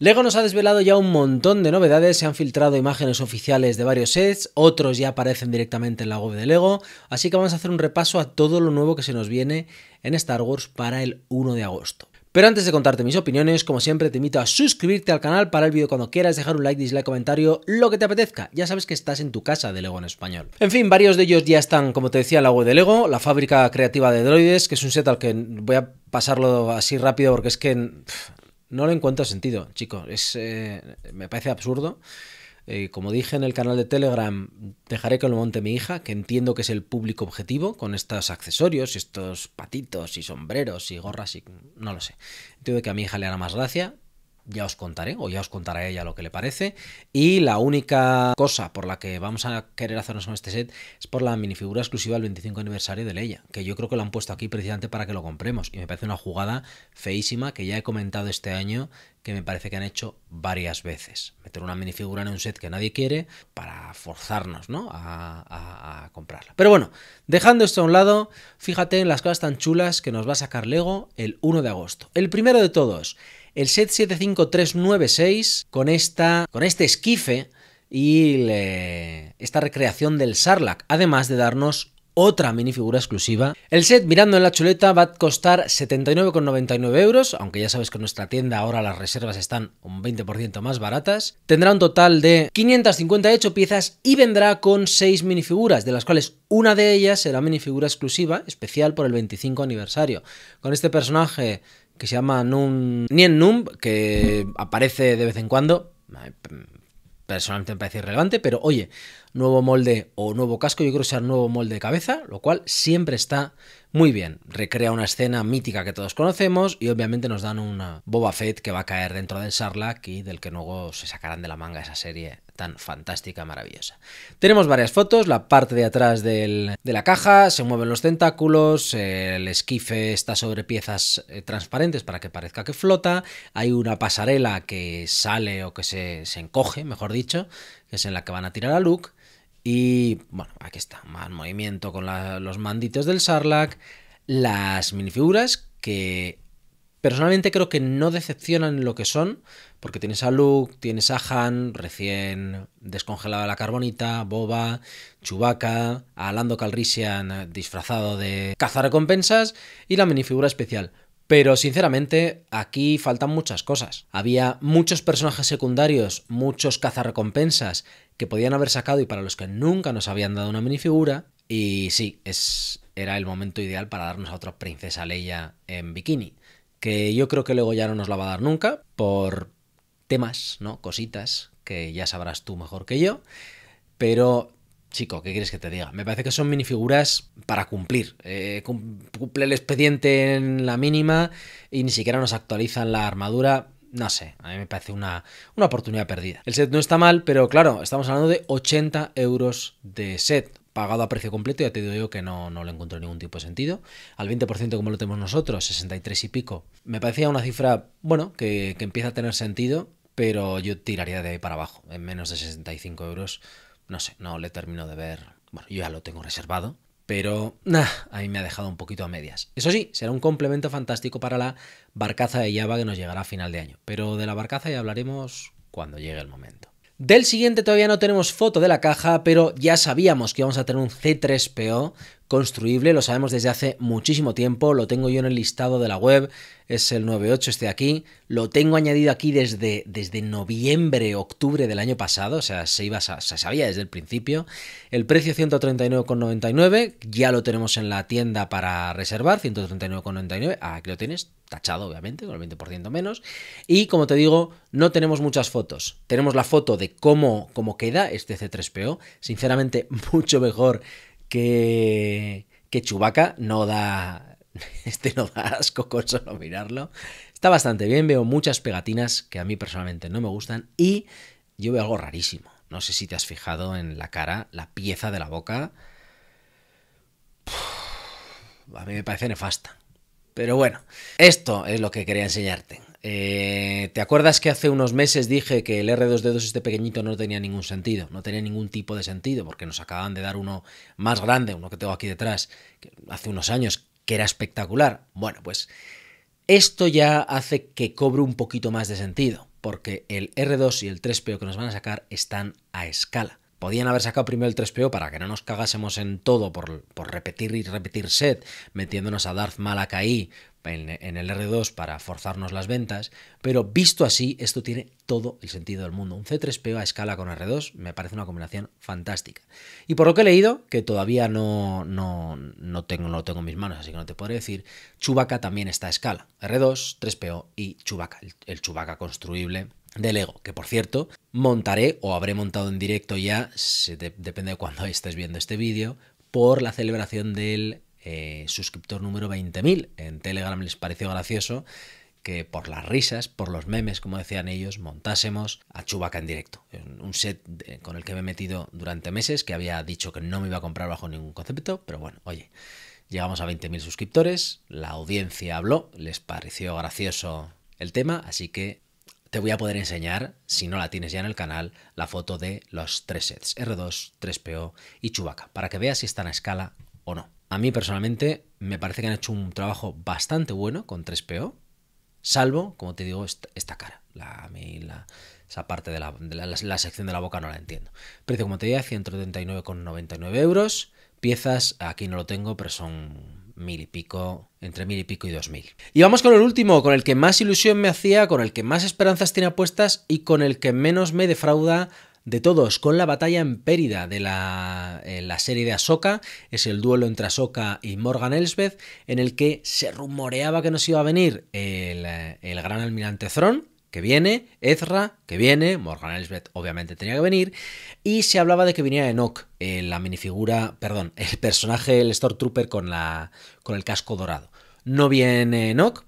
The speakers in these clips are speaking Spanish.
Lego nos ha desvelado ya un montón de novedades, se han filtrado imágenes oficiales de varios sets, otros ya aparecen directamente en la web de Lego, así que vamos a hacer un repaso a todo lo nuevo que se nos viene en Star Wars para el 1 de agosto. Pero antes de contarte mis opiniones, como siempre te invito a suscribirte al canal para el vídeo cuando quieras, dejar un like, dislike, comentario, lo que te apetezca. Ya sabes que estás en tu casa de Lego en español. En fin, varios de ellos ya están, como te decía, en la web de Lego, la fábrica creativa de droides, que es un set al que voy a pasarlo así rápido porque es que no lo encuentro sentido, chicos. Es, eh, me parece absurdo. Eh, como dije en el canal de Telegram, dejaré que lo monte mi hija, que entiendo que es el público objetivo, con estos accesorios, estos patitos y sombreros y gorras y no lo sé. Entiendo que a mi hija le hará más gracia, ya os contaré, o ya os contará ella lo que le parece. Y la única cosa por la que vamos a querer hacernos con este set es por la minifigura exclusiva del 25 aniversario de Leia, que yo creo que lo han puesto aquí precisamente para que lo compremos. Y me parece una jugada feísima que ya he comentado este año que me parece que han hecho varias veces. Meter una minifigura en un set que nadie quiere para forzarnos ¿no? a, a, comprarla. Pero bueno, dejando esto a un lado, fíjate en las cosas tan chulas que nos va a sacar Lego el 1 de agosto. El primero de todos, el set con, esta, con este esquife y esta recreación del Sarlacc, además de darnos otra minifigura exclusiva. El set mirando en la chuleta va a costar 79,99 euros, aunque ya sabes que en nuestra tienda ahora las reservas están un 20% más baratas. Tendrá un total de 558 piezas y vendrá con 6 minifiguras, de las cuales una de ellas será minifigura exclusiva, especial por el 25 aniversario. Con este personaje que se llama Nien Numb, que aparece de vez en cuando. Personalmente me parece irrelevante, pero oye, nuevo molde o nuevo casco, yo creo que sea nuevo molde de cabeza, lo cual siempre está muy bien. Recrea una escena mítica que todos conocemos y obviamente nos dan una Boba Fett que va a caer dentro del Sarlacc y del que luego se sacarán de la manga esa serie tan fantástica, maravillosa. Tenemos varias fotos, la parte de atrás de la caja, se mueven los tentáculos, el esquife está sobre piezas eh, transparentes para que parezca que flota, hay una pasarela que sale o que se, encoge, mejor dicho, que es en la que van a tirar a Luke, y bueno, aquí está, más movimiento con los manditos del Sarlacc, las minifiguras que Personalmente creo que no decepcionan lo que son, porque tienes a Luke, tienes a Han, recién descongelada la carbonita, Boba, Chewbacca, a Lando Calrissian disfrazado de cazarrecompensas y la minifigura especial. Pero sinceramente, aquí faltan muchas cosas. Había muchos personajes secundarios, muchos cazarrecompensas que podían haber sacado y para los que nunca nos habían dado una minifigura. Y sí, es, era el momento ideal para darnos a otra princesa Leia en bikini que yo creo que luego ya no nos la va a dar nunca por temas, ¿no? Cositas que ya sabrás tú mejor que yo. Pero, chico, ¿qué quieres que te diga? Me parece que son minifiguras para cumplir. Eh, cumple el expediente en la mínima y ni siquiera nos actualizan la armadura. No sé, a mí me parece una, una oportunidad perdida. El set no está mal, pero claro, estamos hablando de 80 euros de set pagado a precio completo, ya te digo yo que no, no le encuentro ningún tipo de sentido. Al 20% como lo tenemos nosotros, 63 y pico, me parecía una cifra, bueno, que, que empieza a tener sentido, pero yo tiraría de ahí para abajo, en menos de 65 euros, no sé, no le termino de ver, bueno, yo ya lo tengo reservado, pero nah, a mí me ha dejado un poquito a medias. Eso sí, será un complemento fantástico para la barcaza de Java que nos llegará a final de año, pero de la barcaza ya hablaremos cuando llegue el momento. Del siguiente todavía no tenemos foto de la caja, pero ya sabíamos que íbamos a tener un C3PO construible, lo sabemos desde hace muchísimo tiempo, lo tengo yo en el listado de la web, es el 98 este de aquí, lo tengo añadido aquí desde, desde noviembre, octubre del año pasado, o sea, se, iba, se sabía desde el principio. El precio 139,99, ya lo tenemos en la tienda para reservar, 139,99, ah, aquí lo tienes, tachado obviamente, con el 20% menos. Y como te digo, no tenemos muchas fotos, tenemos la foto de cómo, cómo queda este C3PO, sinceramente mucho mejor que, Chubaca no da. Este no da asco con solo mirarlo. Está bastante bien, veo muchas pegatinas que a mí personalmente no me gustan y yo veo algo rarísimo. No sé si te has fijado en la cara, la pieza de la boca. a mí me parece nefasta. Pero bueno, esto es lo que quería enseñarte. Eh, ¿Te acuerdas que hace unos meses dije que el R2D2 este pequeñito no tenía ningún sentido? No tenía ningún tipo de sentido porque nos acaban de dar uno más grande, uno que tengo aquí detrás, hace unos años, que era espectacular. Bueno, pues esto ya hace que cobre un poquito más de sentido porque el R2 y el 3PO que nos van a sacar están a escala. Podían haber sacado primero el 3PO para que no nos cagásemos en todo por, repetir y repetir set, metiéndonos a Darth Malakai en, el R2 para forzarnos las ventas, pero visto así, esto tiene todo el sentido del mundo. Un C3PO a escala con R2 me parece una combinación fantástica. Y por lo que he leído, que todavía no, no, tengo, no lo tengo en mis manos, así que no te podré decir, Chubaca también está a escala. R2, 3PO y Chubaca el, Chubaca construible de Lego, que por cierto montaré o habré montado en directo ya, depende de cuándo estés viendo este vídeo, por la celebración del eh, suscriptor número 20.000. En Telegram les pareció gracioso que por las risas, por los memes, como decían ellos, montásemos a Chubaca en directo. Un set con el que me he metido durante meses, que había dicho que no me iba a comprar bajo ningún concepto, pero bueno, oye, llegamos a 20.000 suscriptores, la audiencia habló, les pareció gracioso el tema, así que te voy a poder enseñar, si no la tienes ya en el canal, la foto de los tres sets, R2, 3PO y Chubaca, para que veas si están a escala o no. A mí personalmente me parece que han hecho un trabajo bastante bueno con 3PO, salvo, como te digo, esta, cara. La, la, esa parte de, la, sección de la boca no la entiendo. Precio, como te decía, 139,99 euros. Piezas, aquí no lo tengo, pero son mil y pico, entre mil y pico y dos mil. Y vamos con el último, con el que más ilusión me hacía, con el que más esperanzas tiene apuestas y con el que menos me defrauda de todos con la batalla empérida de la, serie de Ahsoka, es el duelo entre Ahsoka y Morgan Elsbeth, en el que se rumoreaba que nos iba a venir el, gran almirante Thron, que viene, Ezra, que viene, Morgan Elsbeth obviamente tenía que venir, y se hablaba de que venía Enoch, eh, la minifigura, perdón, el personaje, el Stormtrooper con, la, con el casco dorado. No viene Enoch,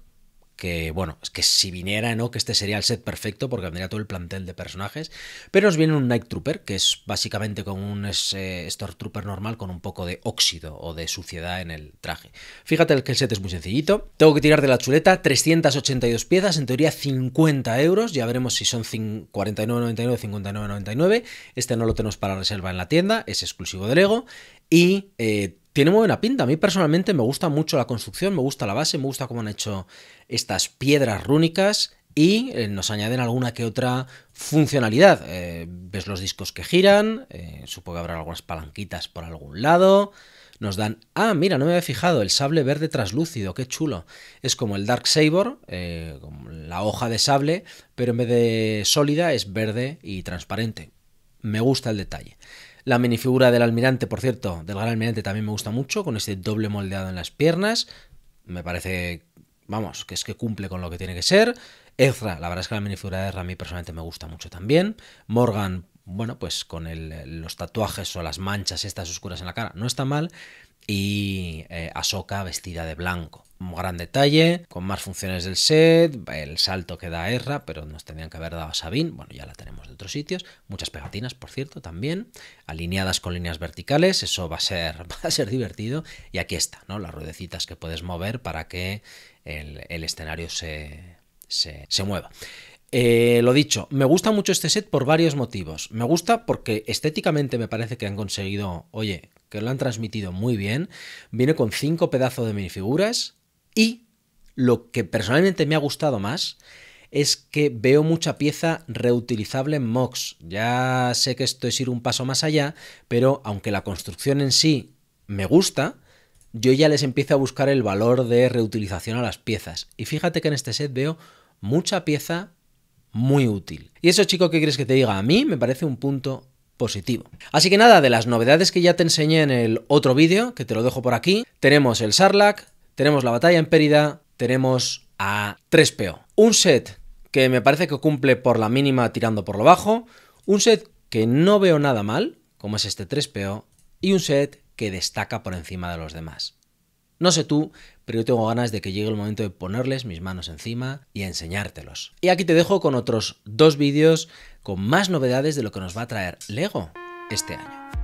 que, bueno, es que si viniera no que este sería el set perfecto porque vendría todo el plantel de personajes, pero nos viene un Night Trooper, que es básicamente con un eh, trooper normal con un poco de óxido o de suciedad en el traje. Fíjate que el set es muy sencillito. Tengo que tirar de la chuleta 382 piezas, en teoría 50 euros, ya veremos si son 49,99 59,99. Este no lo tenemos para reserva en la tienda, es exclusivo de Lego. Y eh, tiene muy buena pinta. A mí personalmente me gusta mucho la construcción, me gusta la base, me gusta cómo han hecho estas piedras rúnicas y eh, nos añaden alguna que otra funcionalidad. Eh, ves los discos que giran, eh, supongo que habrá algunas palanquitas por algún lado. Nos dan, ah, mira, no me había fijado, el sable verde traslúcido, qué chulo. Es como el Dark Saber, la hoja de sable, pero en vez de sólida es verde y transparente. Me gusta el detalle. La minifigura del almirante, por cierto, del gran almirante también me gusta mucho, con este doble moldeado en las piernas. Me parece, vamos, que es que cumple con lo que tiene que ser. Ezra, la verdad es que la minifigura de Ezra a mí personalmente me gusta mucho también. Morgan, bueno, pues con los tatuajes o las manchas estas oscuras en la cara, no está mal y eh, Ahsoka vestida de blanco. Un gran detalle, con más funciones del set, el salto que da Erra, pero nos tendrían que haber dado a Sabine, bueno, ya la tenemos de otros sitios, muchas pegatinas, por cierto, también, alineadas con líneas verticales, eso va a ser, va a ser divertido, y aquí está, ¿no? Las ruedecitas que puedes mover para que el, escenario se, mueva. Eh, lo dicho, me gusta mucho este set por varios motivos. Me gusta porque estéticamente me parece que han conseguido, oye, que lo han transmitido muy bien. Viene con cinco pedazos de minifiguras y lo que personalmente me ha gustado más es que veo mucha pieza reutilizable en MOX. Ya sé que esto es ir un paso más allá, pero aunque la construcción en sí me gusta, yo ya les empiezo a buscar el valor de reutilización a las piezas. Y fíjate que en este set veo mucha pieza muy útil. Y eso, chico, ¿qué quieres que te diga? A mí me parece un punto Así que nada, de las novedades que ya te enseñé en el otro vídeo, que te lo dejo por aquí, tenemos el Sarlacc, tenemos la batalla en Périda, tenemos a 3PO. Un set que me parece que cumple por la mínima tirando por lo bajo, un set que no veo nada mal, como es este 3PO, y un set que destaca por encima de los demás. No sé tú, pero yo tengo ganas de que llegue el momento de ponerles mis manos encima y enseñártelos. Y aquí te dejo con otros dos vídeos con más novedades de lo que nos va a traer Lego este año.